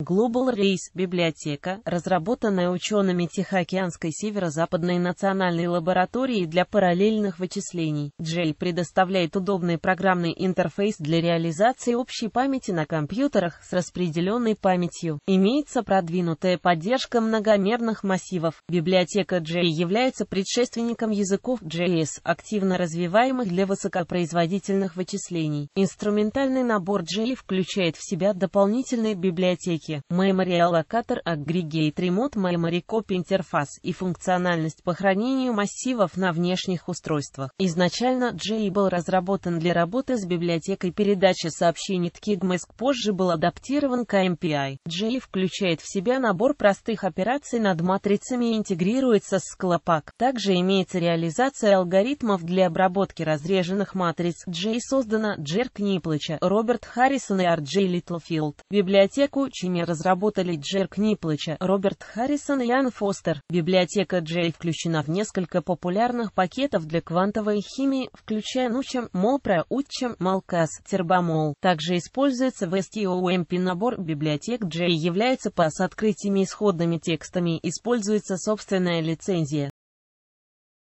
Global Race – библиотека, разработанная учеными Тихоокеанской северо-западной национальной лаборатории для параллельных вычислений. GEL предоставляет удобный программный интерфейс для реализации общей памяти на компьютерах с распределенной памятью. Имеется продвинутая поддержка многомерных массивов. Библиотека GEL является предшественником языков JS, активно развиваемых для высокопроизводительных вычислений. Инструментальный набор GEL включает в себя дополнительные библиотеки Третье. Memory Allocator Aggregate Remote Memory Copy интерфейс и функциональность по хранению массивов на внешних устройствах. Изначально JE был разработан для работы с библиотекой передачи сообщений TKIGMASK, позже был адаптирован к MPI. JE включает в себя набор простых операций над матрицами и интегрируется с Sclopack. Также имеется реализация алгоритмов для обработки разреженных матриц. JE создана Джерк Книплыча, Роберт Харрисон и Арджей Литлфилд. Библиотеку Чемер решение разработали Джерк Книплыча, Роберт Харрисон и Ян Фостер. Библиотека Джей включена в несколько популярных пакетов для квантовой химии, включая Нучем, Молпра, Утчем, Малкас, Тербамол. Также используется в STOMP эм набор библиотек Джей является по с открытыми исходными текстами, используется собственная лицензия.